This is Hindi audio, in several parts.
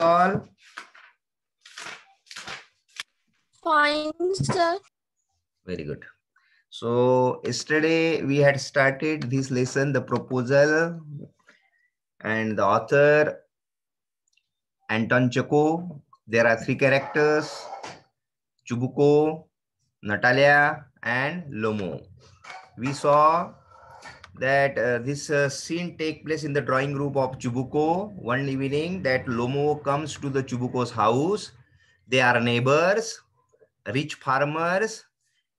all? Fine, sir. Very good. So yesterday we had started this lesson, the proposal and the author, Anton Chako. There are three characters, Chubuko, Natalia and Lomo. We saw that uh, this uh, scene take place in the drawing room of Chubuko. One evening that Lomo comes to the Chubuko's house. They are neighbors, rich farmers.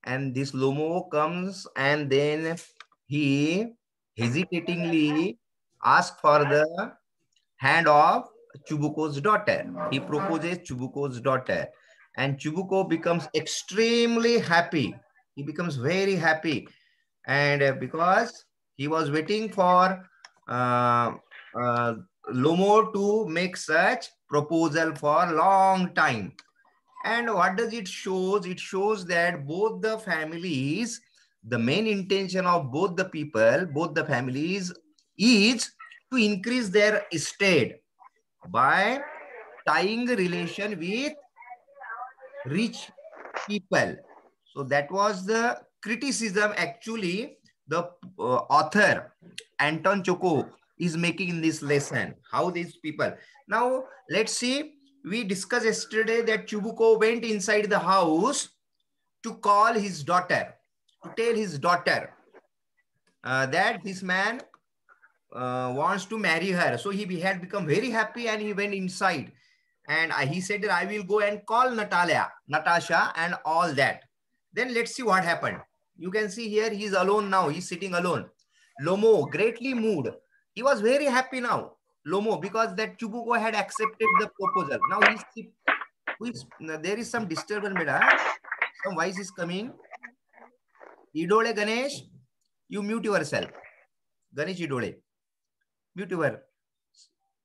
And this Lomo comes and then he hesitatingly asks for the hand of Chubuko's daughter. He proposes Chubuko's daughter. And Chubuko becomes extremely happy. He becomes very happy. And uh, because he was waiting for uh, uh, Lomo to make such proposal for a long time. And what does it shows? It shows that both the families, the main intention of both the people, both the families is to increase their estate by tying relation with rich people. So that was the criticism actually the uh, author Anton Choko is making in this lesson. How these people. Now, let's see. We discussed yesterday that Chubuko went inside the house to call his daughter, to tell his daughter uh, that this man uh, wants to marry her. So he had become very happy and he went inside. And he said that I will go and call Natalia, Natasha and all that. Then let's see what happened. You can see here he is alone now. He's sitting alone. Lomo, greatly moved. He was very happy now. Lomo, because that Chubuko had accepted the proposal. Now he's, there is some disturbance, madam. Some voice is coming. Idole Ganesh, you mute yourself. Ganesh Idole, mute your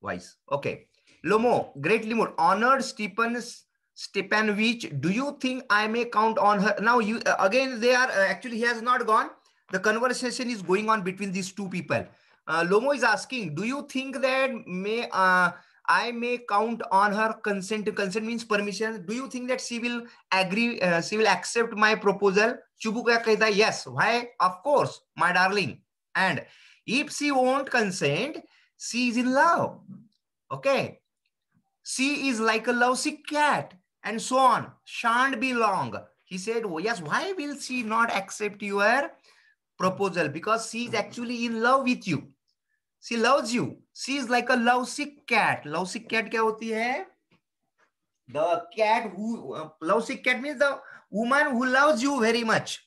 voice. Okay. Lomo, greatly moved, honored Stephen's Stepanovich, do you think I may count on her? Now, you uh, again, they are uh, actually, he has not gone. The conversation is going on between these two people. Uh, Lomo is asking, do you think that may uh, I may count on her consent? Consent means permission. Do you think that she will agree? she will accept my proposal? Chubuka yes. Why? Of course, my darling. And if she won't consent, she is in love. Okay. She is like a lousy cat and so on. Shan't be long. He said, oh, yes, why will she not accept your proposal? Because she is actually in love with you. She loves you. She is like a lovesick cat. Lovesick cat kya hoti hai? The cat who, uh, lovesick cat means the woman who loves you very much.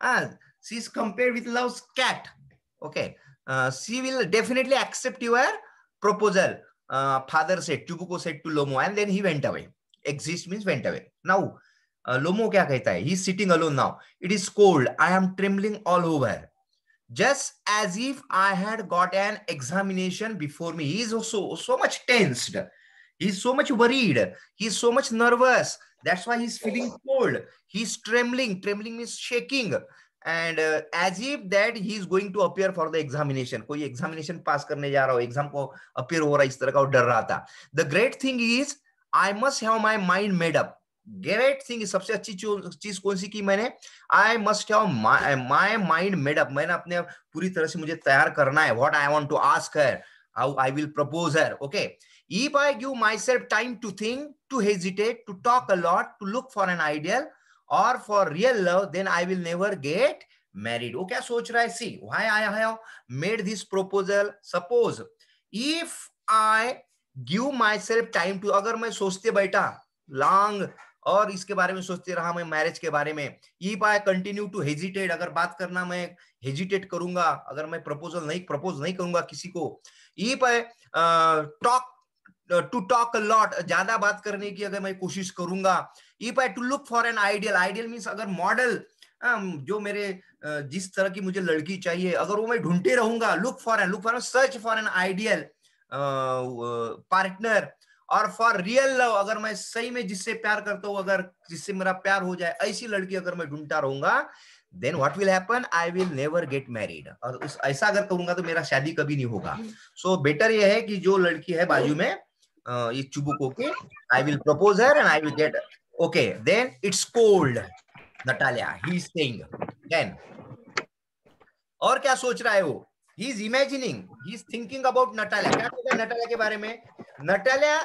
Uh, she is compared with love's cat. Okay. Uh, she will definitely accept your proposal. Uh, father said, tubuko said to Lomo and then he went away. exist means went away. Now, uh, Lomo क्या कहता है? He's sitting alone now. It is cold. I am trembling all over. Just as if I had got an examination before me. He is so so much tensed. He is so much worried. He is so much nervous. That's why he's feeling cold. He's trembling. Trembling means shaking. And uh, as if that he is going to appear for the examination. कोई examination pass करने जा रहा हो Exam को appear हो रहा है इस तरह का और डर रहा था the great thing is I must have my mind made up great thing सबसे अच्छी चीज कौन सी की मैंने I must have my mind made up मैंने अपने पूरी तरह से मुझे तैयार करना है what I want to ask her how I will propose her okay if i give myself time to think to hesitate to talk a lot to look for an ideal or for real love then i will never get married वो क्या सोच रहा है see why i have made this proposal suppose if i give my self time to अगर मैं सोचते बैठा लॉन्ग और इसके बारे में सोचते रहा मैं मैरिज के बारे में if I continue to hesitate अगर बात करना मैं हेजिटेट करूंगा अगर मैं प्रपोजल नहीं प्रपोज नहीं करूंगा किसी को if I talk to talk lot ज्यादा बात करने की अगर मैं कोशिश करूंगा if I to look for an ideal ideal means अगर मॉडल um, जो मेरे uh, जिस तरह की मुझे लड़की चाहिए अगर वो मैं ढूंढते रहूंगा look for an look for search for an ideal partner और फॉर रियल लव अगर मैं सही में जिससे प्यार करता हूँ अगर जिससे मेरा प्यार हो जाए ऐसी लड़की अगर मैं ढूंढता रहूंगा then what will happen I will never get married और उस ऐसा अगर करूंगा तो मेरा शादी कभी नहीं होगा सो हम्म। so, बेटर यह है कि जो लड़की है बाजू में ये चुबुक होके I will propose her and I will get okay then it's cold Natalia he saying then और क्या सोच रहा है वो he is imagining he is thinking about Natalia क्या हैं नटालिया के बारे में Natalia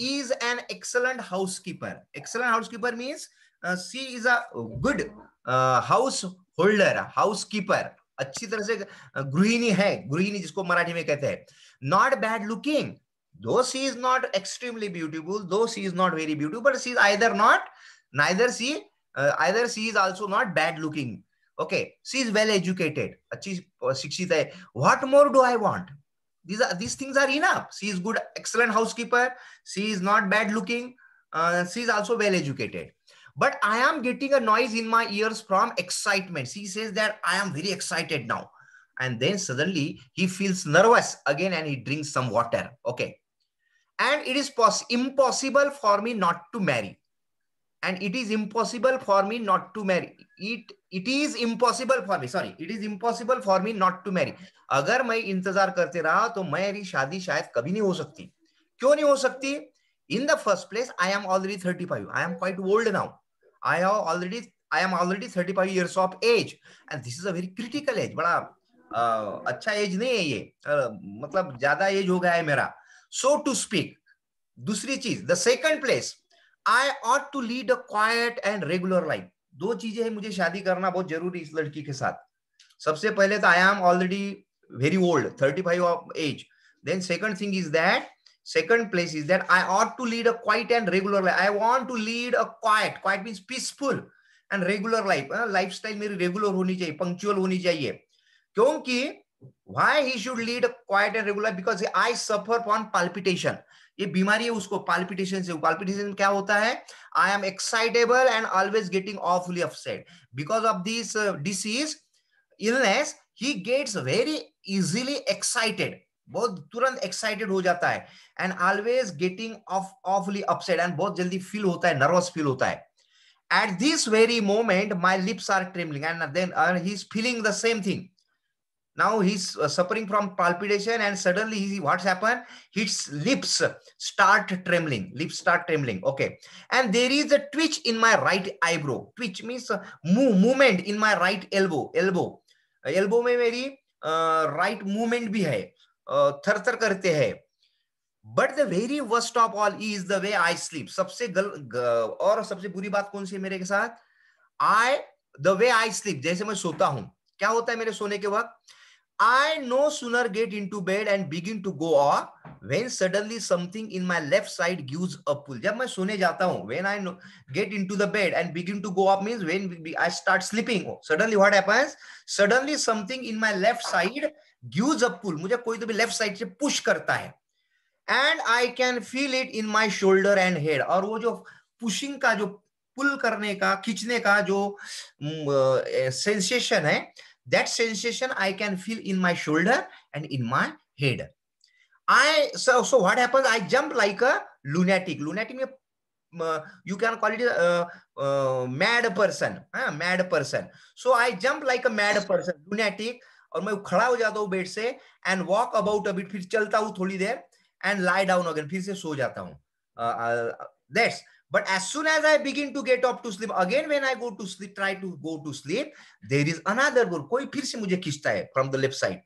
is an excellent housekeeper excellent housekeeper she is a good house holder housekeeper अच्छी तरह से uh, गृहिणी है गृहिणी जिसको मराठी में कहते हैं not bad looking though she is not extremely beautiful though she is not very beautiful but she is either not neither she either she is is not bad looking Okay, she is well educated. Uh, uh, what more do I want? These are these things are enough. She is good, excellent housekeeper. She is not bad looking. Uh, she is also well educated. But I am getting a noise in my ears from excitement. She says that I am very excited now. And then suddenly he feels nervous again and he drinks some water. Okay. And it is impossible for me not to marry. and it is impossible for me not to marry it it is impossible for me sorry it is impossible for me not to marry अगर मैं इंतजार करते रहा तो मेरी शादी शायद कभी नहीं हो सकती क्यों नहीं हो सकती in the first place I am already thirty five I am quite old now I have already I am already thirty five years of age and this is a very critical age बड़ा uh, अच्छा एज नहीं है ये uh, मतलब ज्यादा एज हो गया है मेरा सो टू स्पीक दूसरी चीज the second place I ought to lead a quite and regular life दो चीजें हैं मुझे शादी करना बहुत जरूरी इस लड़की के साथ सबसे पहले तो I am already very old thirty five age then second thing is that second place is that I ought to lead a quite and regular life I want to lead a quite quite mean peaceful and regular life life style मेरी रेगुलर होनी चाहिए पंक्चुअल होनी चाहिए क्योंकि why he should lead a quite and regular because I suffer from palpitation ये बीमारी है उसको पाल्पिटेशन से पाल्पिटेशन क्या होता है I am excitable and always getting awfully upset because of this disease illness he gets very easily excited बहुत तुरंत एक्साइटेड हो जाता है and always getting off awfully upset and बहुत जल्दी फील होता है नर्वस फील होता है at this very moment my lips are trembling and then he is feeling the same thing now he's suffering from palpitation and suddenly he, what's happened his lips start trembling lips start trembling okay and there is a twitch in my right eyebrow twitch means move, movement in my right elbow elbow uh, elbow mein meri में मेरी राइट मूवमेंट भी thar thar karte hai but the very worst of all is the way i sleep sabse gal, गल और सबसे बुरी बात कौन सी है मेरे के साथ I the way I sleep जैसे मैं सोता हूं क्या होता है मेरे सोने के वक्त I no sooner get into bed and begin to go off when suddenly something in my left side gives a pull. जब मैं सोने जाता हूँ when I know, get into the bed and begin to go off means when I start sleeping. suddenly what happens? Suddenly something in my left side gives a pull. मुझे कोई तो भी left side से push करता है and I can feel it in my shoulder and head. और वो जो pushing का जो pull करने का खींचने का जो sensation uh, है that sensation i can feel in my shoulder and in my head i so so what happens i jump like a lunatic lunatic means uh, you can call it a, uh, uh, mad person uh, mad person so i jump like a mad person lunatic और मैं खड़ा हो जाता हूँ बेड से एंड वॉक अबाउट अबिट फिर चलता हूँ थोड़ी देर एंड लाई डाउन अगेन फिर से सो जाता हूँ uh, uh, But as soon as I begin to get up to sleep, again, when I go to sleep, try to go to sleep, there is another goal. Koi phir se mujhe khishta hai from the left side.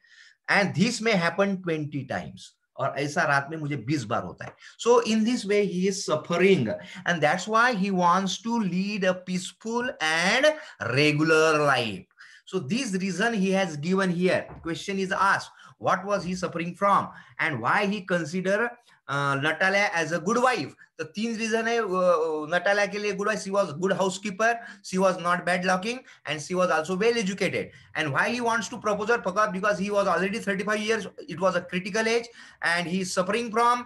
And this may happen 20 times. Or aisa raat mein mujhe 20 bar hota hai. So in this way, he is suffering. And that's why he wants to lead a peaceful and regular life. So this reason he has given here, question is asked, what was he suffering from? And why he consider Natalia as a good wife तो तीन रीजन है नटालिया के लिए good wife she was good housekeeper she was not bad looking and she was also well educated and why he wants to propose her फकअप because he was already 35 years it was a critical age and he is suffering from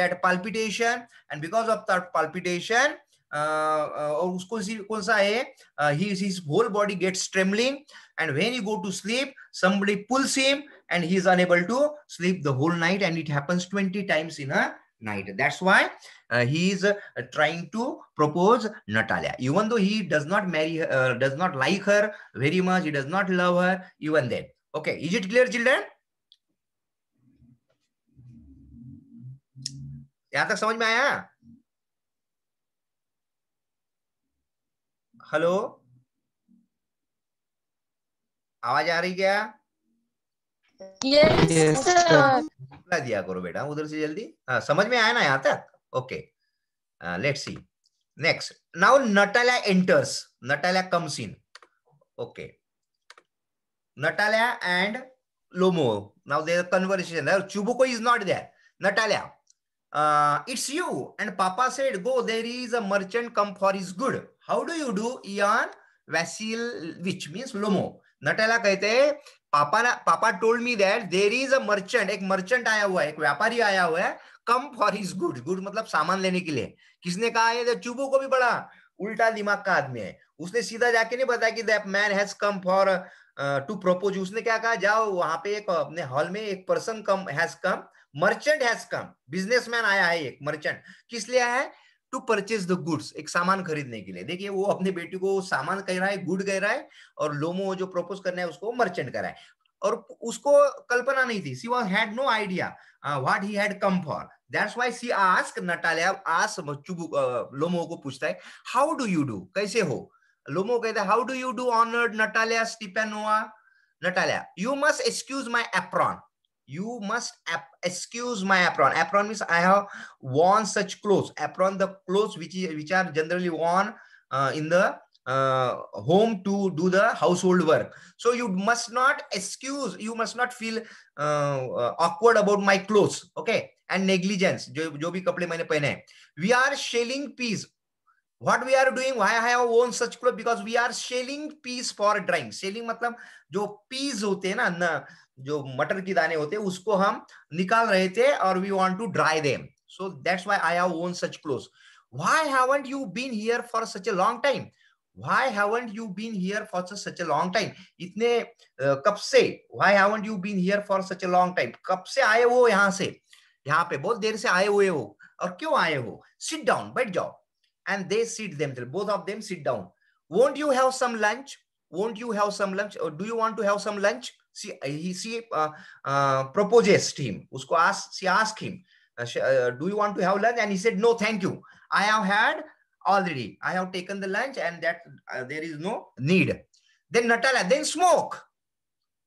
that palpitation and because of that palpitation और उसको कौन सा है ही whole body gets trembling and when you go to sleep somebody pulls him and he is unable to sleep the whole night and it happens 20 times in a night. That's why uh, he is uh, trying to propose Natalia. Even though he does not marry her, uh, does not like her very much, he does not love her even then. Okay, is it clear children? Hello? आवाज आ रही क्या yes, yes, sir. दिया करो बेटा उधर से जल्दी हाँ समझ में आया ना यहाँ तक okay let's see next now Natalia enters Natalia comes in okay Natalia and Lomov now their conversation Chubukov is not there Natalia uh, it's you and papa said go there is a merchant come for his good how do you do ian vasil which means lomo natala कहते हैं पापा ना पापा told me that there is a merchant एक मर्चेंट आया हुआ है एक व्यापारी आया हुआ है come for his good good मतलब सामान लेने के लिए किसने कहा है चुबू को भी बड़ा उल्टा दिमाग का आदमी है उसने सीधा जाके नहीं बताया कि that man has come for to propose उसने क्या कहा जाओ वहां पे एक अपने हॉल में एक person come has come merchant has come businessman आया है एक मर्चेंट किस लिए है टू परचेज द गुड्स एक सामान खरीदने के लिए देखिए वो अपने बेटी को सामान कह रहा है गुड कह रहा है और लोमो जो प्रपोज करना है उसको मर्चेंट करा है और उसको कल्पना नहीं थी she was had no idea what he had come for that's why she ask Natalia as Chubukov Lomov को पूछता है हाउ डू यू डू कैसे हो लोमो कहता है how do you do honoured Natalia Stepanovna Natalia you must excuse my apron you must excuse my apron apron means i have worn such clothes apron the clothes which is, which are generally worn uh, in the uh, home to do the household work so you must not excuse you must not feel uh, uh awkward about my clothes okay and negligence jo, jo bhi kaple maine pehne we are shelling peas what we are doing why i have worn such clothes because we are shelling peas for drying shelling matlab jo peas hote hain na जो मटर की दाने होते हैं उसको हम निकाल रहे थे और we want to dry them so that's why I have on such close why haven't you been here for such a long time व्हाई haven't you been here for such a long टाइम इतने कब से why haven't you been here for such a long time कब से आए हो यहां से यहां पे बहुत देर से आए हुए हो और क्यों आए हो सिट डाउन बैठ जाओ and they seat them both of them sit down won't you have some lunch won't you have some lunch do you want to have some lunch she he, she uh, uh, proposes to him usko ask she asked him uh, she, uh, do you want to have lunch and he said no thank you i have had already i have taken the lunch and that uh, there is no need then natala then smoke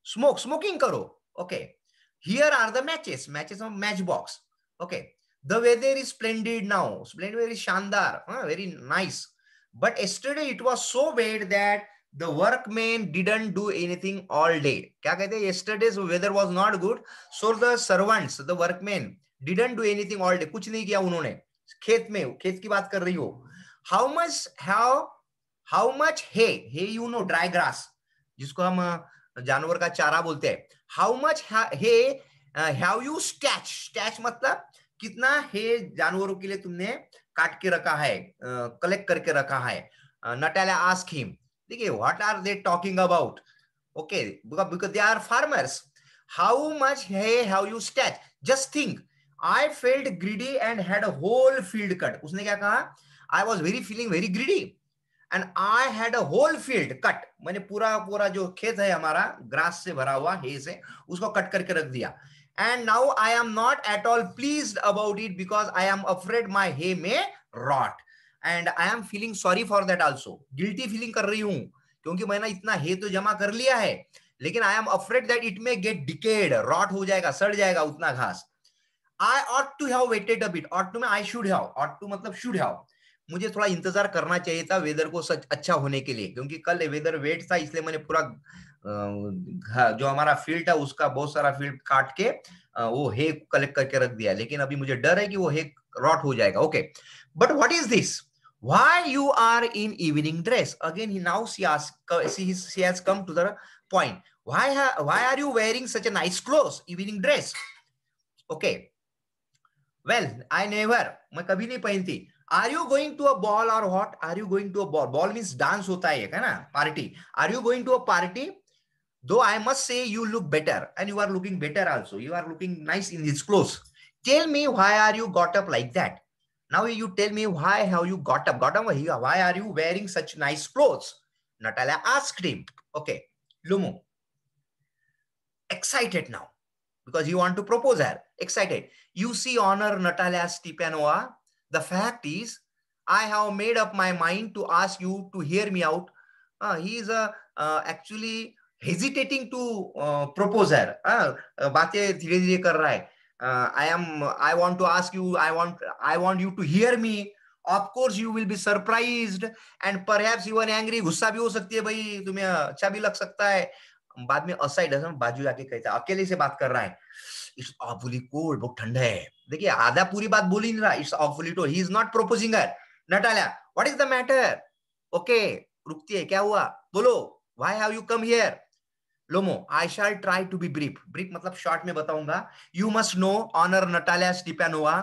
smoke smoking karo okay here are the matches matches of matchbox okay the weather is splendid now splendid very shandar huh? very nice but yesterday it was so bad that the workmen didn't do anything all day kya kehte yesterday's weather was not good so the servants the workmen didn't do anything all day kuch nahi kiya unhone khet mein khet ki baat kar rahi ho how much how how much hay hay you know dry grass jisko hum जानवर का चारा बोलते हैं how much hay have you stacked stacked मतलब कितना हे जानवरों के लिए तुमने काट के रखा है कलेक्ट करके रखा है नटाला आस्क हिम देखिए what are they talking about okay because they are farmers how much hay have you stacked just think I felt greedy and had whole field cut उसने क्या कहा I was very feeling very greedy and I had a whole field cut मैंने पूरा पूरा जो खेत है हमारा ग्रास से भरा हुआ हे से उसको कट करके रख दिया and now I am not at all please about it because I am afraid my hay may rot and I am feeling sorry for that also guilty feeling कर रही हूँ क्योंकि मैंने इतना हे तो जमा कर लिया है लेकिन I am afraid that it may get decayed rot हो जाएगा सड़ जाएगा उतना घास I ought to have waited a ought to में I should have ought to मतलब शुड हैव मुझे थोड़ा इंतजार करना चाहिए था वेदर को सच अच्छा होने के लिए क्योंकि कल वेदर वेट था इसलिए मैंने पूरा जो हमारा फील्ड था उसका बहुत सारा फील्ड काट के वो हे कलेक्ट करके रख दिया लेकिन अभी मुझे डर है कि वो हे रॉट हो जाएगा okay but what is this why you are in evening dress again he now she has she, she has come to the point why why are you wearing such a nice clothes evening dress okay well i never main kabhi nahi pehnti are you going to a ball or what are you ball means dance ball means dance होता है ना party are you going to a party though I must say you look better and you are looking better also you are looking nice in this cloth tell me why are you got up now you tell me why have you got up? Got up here. Why are you wearing such nice clothes? Natalia asked him. Okay, Lumu. Excited now because you want to propose her. Excited. You see, honor Natalia Stepanova. The fact is, I have made up my mind to ask you to hear me out. Uh, he is a uh, uh, actually hesitating to uh, propose her. Uh, uh बातें uh, i am i want to ask you i want i want you to hear me of course you will be surprised and perhaps even angry गुस्सा भी हो सकती है भाई तुम्हें अच्छा भी लग सकता है बाद में असाइड बाजू जाके कहता है अकेले से बात कर रहा है इट्स ऑफुली कोल्ड बहुत ठंडा है देखिए आधा पूरी बात बोली नहीं रहा it's awfully told he is not proposing her Natalya what is the matter okay रुकती है क्या हुआ बोलो why have you come here Lomov I shall try to be brief brief मतलब शॉर्ट में बताऊंगा you must know honour Natalya Stepanovna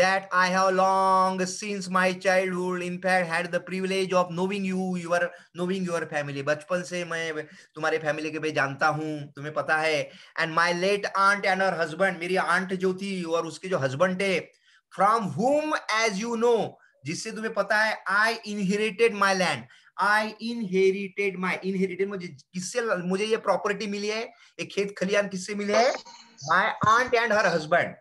that I have long since my childhood in fact had the privilege of knowing you your knowing your family बचपन से मैं तुम्हारे फैमिली के भाई जानता हूँ तुम्हें पता है and my late aunt and our husband मेरी आंट जो थी और उसके जो हस्बैंड थे फ्रॉम हुम एज यू नो जिससे तुम्हें पता है I inherited my land I inherited my inherited मुझे किससे मुझे ये प्रॉपर्टी मिली है ये खेत खलियान किससे मिले है my aunt and her husband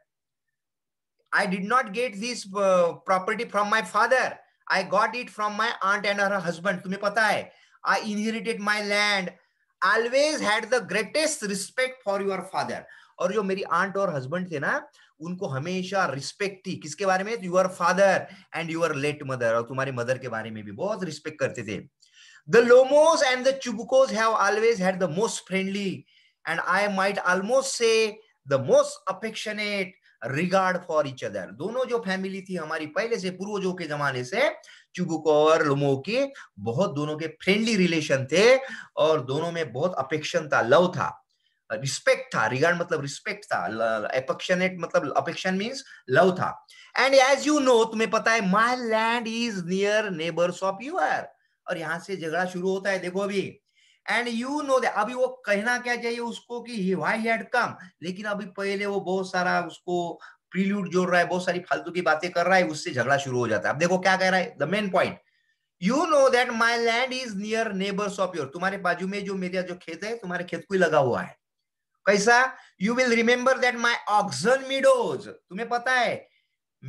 I did not get this property from my father I got it from my aunt and her husband तुम्हें पता है I inherited my land always had the greatest respect for your father और जो मेरी आंट और हस्बैंड थे ना उनको हमेशा रिस्पेक्ट थी किसके बारे में your father and your late mother और तुम्हारे मदर के बारे में भी बहुत रिस्पेक्ट करते थे the Lomovs and the Chubukovs have always had the most friendly and I might almost say the most affectionate regard for each other दोनों जो फैमिली थी हमारी पहले से पूर्वजों के जमाने से चुबुको और लोमो के बहुत दोनों के फ्रेंडली रिलेशन थे और दोनों में बहुत अपेक्षण था लव था रिस्पेक्ट था रिगार्ड मतलब रिस्पेक्ट था अपेक्शनेट मतलब अपेक्शन मीन्स लव था एंड एज यू नो तुम्हें पता है my land is near neighbours of your और यहाँ से झगड़ा शुरू होता है देखो अभी एंड यू नो दे अभी वो कहना क्या चाहिए उसको कि वाई हैड कम लेकिन अभी पहले वो बहुत सारा उसको प्रील्यूड जोड़ रहा है बहुत सारी फालतू की बातें कर रहा है उससे झगड़ा शुरू हो जाता है अब देखो क्या कह रहा है the main point you know that my land is near neighbours of your तुम्हारे बाजू में जो मेरा जो खेत है तुम्हारे खेत को ही लगा हुआ है कैसा you will remember that my Oxen Meadows तुम्हें पता है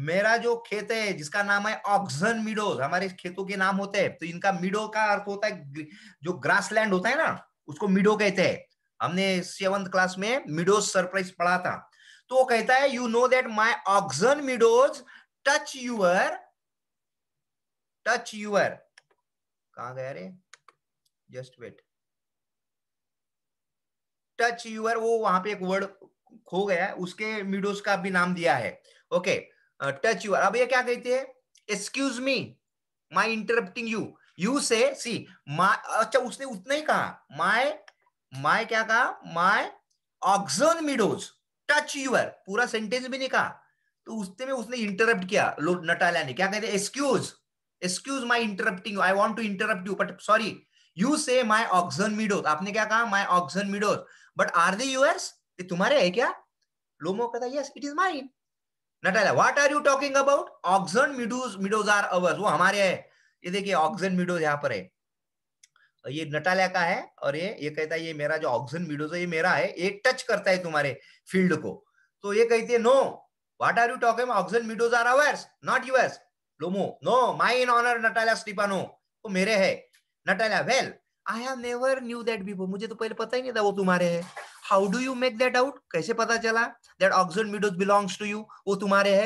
मेरा जो खेत है जिसका नाम है ऑक्सन मिडोज हमारे खेतों के नाम होते हैं तो इनका मिडो का अर्थ होता है जो ग्रास लैंड होता है ना उसको मिडो कहते हैं हमने सेवंथ क्लास में मिडोज सरप्राइज पढ़ा था तो वो कहता है you know that my Oxen Meadows touch your touch your कहा गया रे जस्ट वेट टच यूर वो वहां पे एक वर्ड खो गया है उसके मीडोज का भी नाम दिया है ओके टच यूर अब ये क्या कहते हैं excuse me my interrupting you you say see माई अच्छा उसने उतना ही कहा माई माई क्या कहा my Oxen Meadows touch your पूरा सेंटेंस भी नहीं कहा तो उसने में उसने इंटरप्ट किया नटाला ने क्या कहते excuse excuse my interrupting I want to interrupt you but sorry you say my Oxen Meadows आपने क्या कहा my Oxen Meadows but are they yours ये तुम्हारे है क्या लोमो कहता yes it is mine Natalya what are you talking about Oxen Meadows meadows are ours वो हमारे है ये देखिए ऑक्सन मिडोज यहाँ पर है ये नटालिया का है और ये ये कहता है ये मेरा जो ऑक्सन मिडोज है ये मेरा है ये टच करता है तुम्हारे फील्ड को तो ये कहती है no what are you talking Oxen Meadows are ours not us Lomov no my in honour Natalya Stepanovna वो मेरे है Natalya well well, I have never knew that before मुझे तो पहले पता ही नहीं था वो तुम्हारे है how do you make that out कैसे पता चला that Oxen Meadows belongs to you वो तुम्हारे है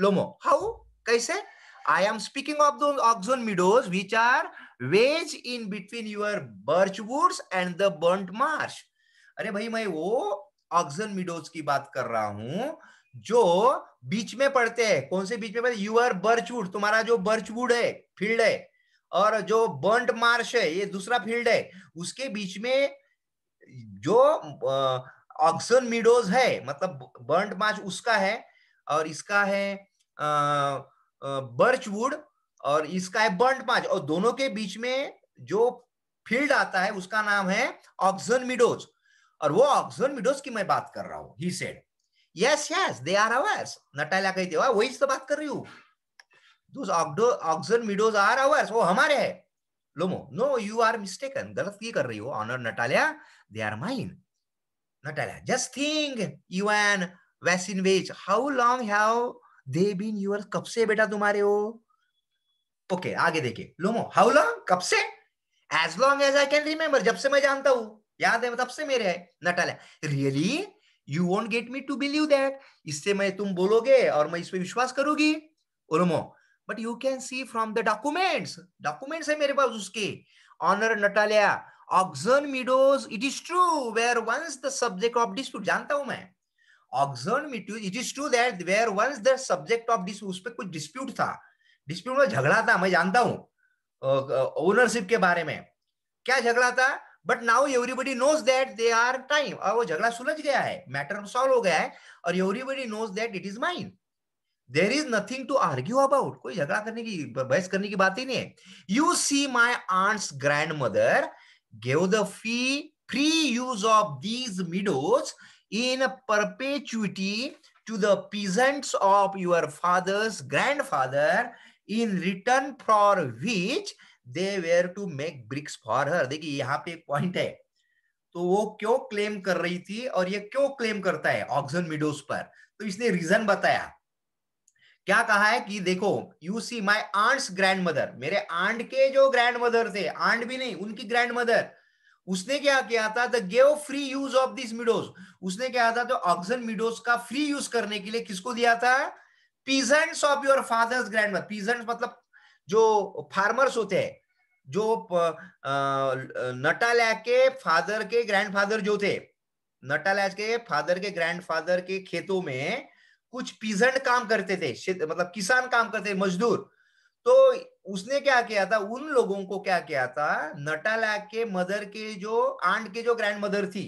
लोमो हाउ कैसे I am speaking of those Oxen Meadows which are wedge in between your birch woods and the burnt marsh अरे भाई मैं वो ऑक्सन मिडोज की बात कर रहा हूं जो बीच में पड़ते हैं कौन से बीच में पड़ते यूर बर्चवुड तुम्हारा जो बर्चवुड है फील्ड है और जो बर्ट मार्श है ये दूसरा फील्ड है उसके बीच में जो ऑक्सन मीडोज है मतलब बर्ड मार्च उसका है और इसका है बर्चवुड और इसका है बर्ड मार्च और दोनों के बीच में जो फील्ड आता है उसका नाम है ऑक्सन मीडोज और वो ऑक्सन मीडोज की मैं बात कर रहा हूँ he said yes yes they are ours Natalya कहते वही से तो बात कर रही हूँ वो हमारे है लोमो गलत कर रही हो कब से बेटा तुम्हारे हो ओके okay, आगे देखिए लोमो हाउ लॉन्ग कब से as long as I can remember जब से मैं जानता हूं याद है तब से मेरे है Natalya really you won't get me to believe that इससे मैं तुम बोलोगे और मैं इस पर विश्वास करूंगी Lomov but you can see from the documents documents है मेरे पास उसके honour Natalya Oxen Meadows it is true were once the subject of dispute जानता हूं मैं Oxen Meadows it is true that were once the subject of dispute उस पर कुछ डिस्प्यूट था डिस्प्यूट में झगड़ा था मैं जानता हूं ओनरशिप के बारे में क्या झगड़ा था but now everybody knows that they are time और वो झगड़ा सुलझ गया है मैटर सॉल्व हो गया है और everybody knows that it is mind there is nothing to argue about कोई झगड़ा करने की बहस करने की बात ही नहीं है you see my aunt's grandmother gave the fee free use of these meadows in perpetuity to the peasants of your father's grandfather in return for which they were to make bricks for her देखिए यहाँ पे एक पॉइंट है तो वो क्यों क्लेम कर रही थी और ये क्यों क्लेम करता है ऑक्सन मिडोज पर तो इसने रीजन बताया क्या कहा है कि देखो you see my aunt's grandmother मेरे आंट के जो ग्रैंड मदर थे आंट भी नहीं उनकी ग्रैंड मदर उसने क्या किया था the gave free use of this meadows उसने क्या था तो ऑक्सन मिडोज का फ्री यूज करने के लिए किसको दिया था peasants of your father's grandmother peasants मतलब जो फार्मर्स होते हैं जो नटालया के फादर के ग्रैंडफादर जो थे नटालया के फादर के ग्रैंडफादर के खेतों में कुछ पीजेंट काम करते थे मतलब किसान काम करते मजदूर तो उसने क्या किया था उन लोगों को क्या किया था नटाला के मदर के जो आंट के जो ग्रैंड मदर थी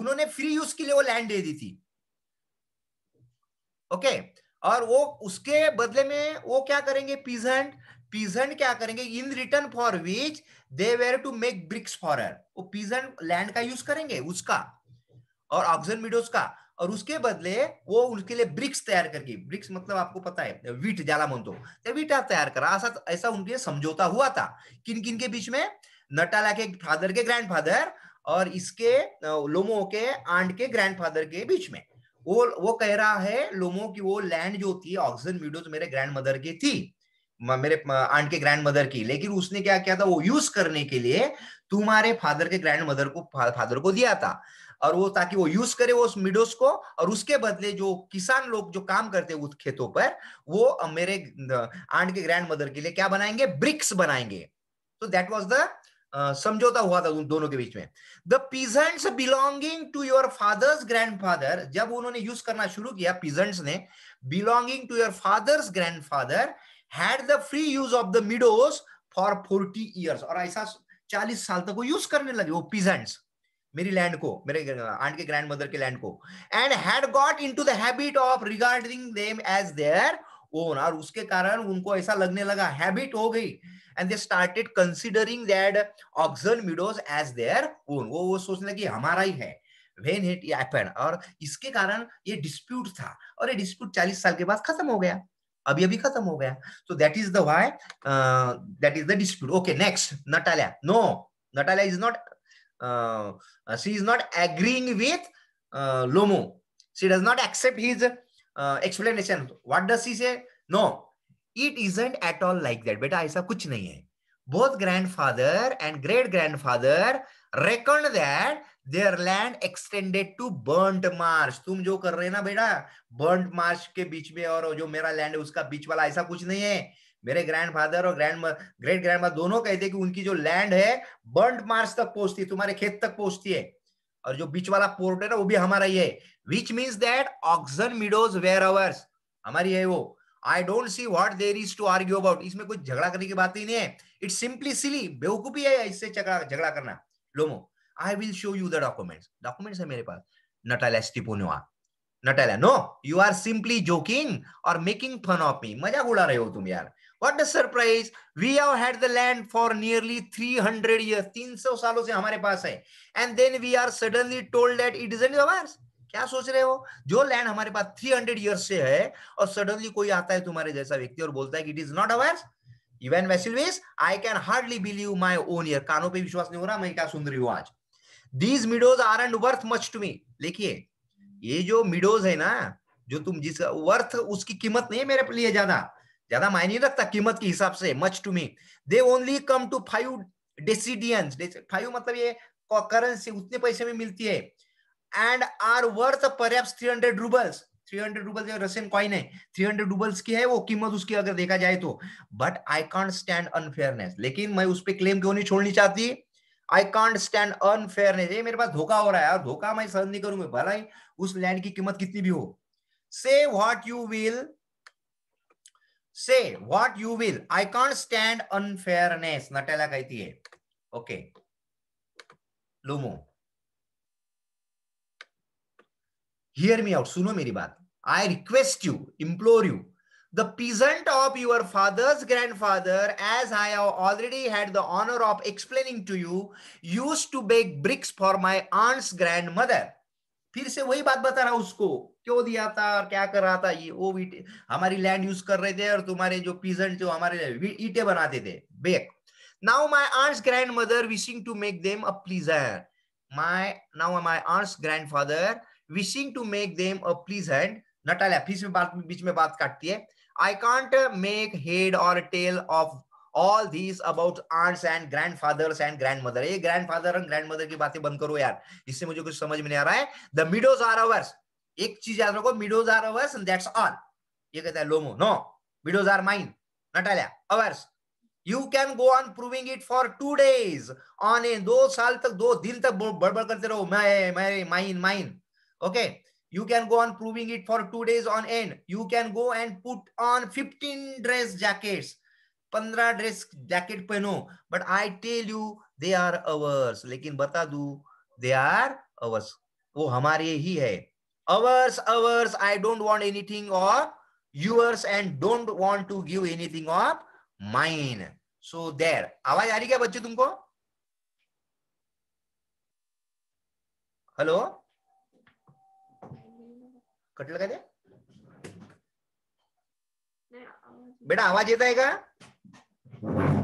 उन्होंने फ्री यूज के लिए वो लैंड दे दी थी ओके और वो उसके बदले में वो क्या करेंगे पीजेंट पीजेंट क्या करेंगे in return for which they were to make bricks for वो पीजेंट लैंड का यूज करेंगे उसका और ऑक्सीजन मीडोज का और उसके बदले वो उसके लिए ब्रिक्स तैयार करके ब्रिक्स मतलब आपको पता है वीट ज्यादा मन तो वीट आप तैयार करा ऐसा तो, ऐसा उनके समझौता हुआ था किन किन के बीच में नटाला के फादर के ग्रैंडफादर और इसके लोमो के आंट के ग्रैंडफादर के बीच में वो वो कह रहा है लोमो की वो लैंड जो थी ऑक्सीजन मीडोज तो मेरे ग्रैंड मदर की थी मेरे आंट के ग्रैंड मदर की लेकिन उसने क्या किया था वो यूज करने के लिए तुम्हारे फादर के ग्रैंड मदर को फादर को दिया था और वो ताकि वो यूज करे वो उस मिडोस को और उसके बदले जो किसान लोग जो काम करते हैं उस खेतों पर वो मेरे आंट के ग्रैंड मदर के लिए क्या बनाएंगे ब्रिक्स बनाएंगे तो दैट वॉज द समझौता हुआ था उन दोनों के बीच में the peasants belonging to your father's grandfather जब उन्होंने यूज करना शुरू किया पीजेंट्स ने belonging to your father's grandfather had the free use of the meadows for forty years और ऐसा चालीस साल तक वो यूज करने लगे वो पीजेंट्स मेरी लैंड को मेरे आंट के ग्रैंड मदर के लैंड को and had got into the habit of regarding them as their own और उसके कारण उनको ऐसा लगने लगा हैबिट हो गई they started considering that oxen meadows as their own wo wo sochne सोचने hamara hi hai when it happened aur iske इसके कारण ये डिस्प्यूट था और ये डिस्प्यूट चालीस साल के बाद खत्म हो गया अभी अभी खत्म हो गया that is the why why uh, that is the dispute okay next Natalya no Natalya is not uh, she is not agreeing with uh, Lomo. She does not accept his uh, explanation. What does she say? No, it isn't at all like that. बेटा ऐसा कुछ नहीं है. Both grandfather and great grandfather reckoned that their land extended to burnt marsh. तुम जो कर रहे हैं ना बेटा burnt marsh के बीच में और जो मेरा land है उसका बीच वाला ऐसा कुछ नहीं है. मेरे ग्रैंडफादर और ग्रैंड ग्रेट ग्रैंड दोनों कहते कि उनकी जो लैंड है बर्ड मार्स तक पहुंचती है तुम्हारे खेत तक पहुंचती है और जो बीच वाला पोर्ट है ना वो भी हमारा ही है which means that Oxen Meadows were ours हमारी है वो I don't see what there is to argue about इसमें कोई झगड़ा करने की बात ही नहीं है इट्स सिंपली सिली बेवकूफी है इससे झगड़ा करना Lomov I will show you the documents documents है मेरे पास Natalya Stepanovna Natalya no you are simply joking और मेकिंग फन ऑफ मी मजाक उड़ा रहे हो तुम यार What a surprise! We have had the land for nearly 300 years. 300 सालों से हमारे पास है. And then we are suddenly told that it isn't ours. क्या सोच रहे हो जो लैंड हमारे पास 300 इयर्स से है और सडनली कोई आता है तुम्हारे जैसा व्यक्ति और बोलता है कि it is not ours even वेसिलवेस I can hardly believe my own ear कानों पे विश्वास नहीं हो रहा मैं क्या सुन रही हूं आज these meadows are and worth much to me देखिए ये जो मिडोज है ना जो तुम जिस वर्थ उसकी कीमत नहीं है मेरे लिए ज्यादा ज्यादा मायने रखता कीमत के हिसाब से much to me they only come to five dessiatines five मतलब ये करेंसी उतने पैसे में मिलती है and are worth three hundred roubles 300 rouble जो रशियन कॉइन है थ्री हंड्रेड रूबल्स की है वो कीमत उसकी अगर देखा जाए तो but I can't stand unfairness लेकिन मैं उस पर क्लेम क्यों नहीं छोड़नी चाहती आई कॉन्ट स्टैंड अनफेयरनेस ये मेरे पास धोखा हो रहा है और धोखा मैं सहन नहीं करूंगा भला उस लैंड की कीमत कितनी भी हो से what you will say what you will. I can't stand unfairness. Natella kaitiye. Eh. Okay. Lumo. Hear me out. Suno meri baat. I request you, implore you. The peasant of your father's grandfather, as I have already had the honor of explaining to you, used to bake bricks for my aunt's grandmother. फिर से वही बात बता रहा उसको क्यों दिया था और क्या कर रहा था ये वो ईटे हमारी लैंड यूज कर रहे थे और तुम्हारे जो पीजेंट जो हमारे ईटे बनाते थे back now my aunt's grandmother wishing to make them a pleasure my now my aunt's grandfather wishing to make them a pleasant Natalya फिर बीच में बात काटती है I can't make head or tail of all these about aunts and grandfathers and grandmother ये grandfather and grandmother की बातें बंद करो यार इससे मुझे कुछ समझ में नहीं आ रहा है द मिडोज आर अवर्स एक चीज याद रखो meadows are ours and that's all ये कहता है Lomov no meadows are mine Natalya ours you can go on proving it for two days on a दो साल तक दो दिन तक बड़बड़ करते रहो मैं मैं mine mine okay you can go on proving it for two days on end you can go and put on 15 dress jackets पंद्रह ड्रेस जैकेट पहनो but I tell you they are ours लेकिन बता दू दे आर अवर्स वो हमारे ही है ours ours I don't want anything of yours and don't want to give anything of mine सो देर आवाज आ रही क्या बच्चे तुमको हेलो कट लगा दे बेटा आवाज येता है का Thank you.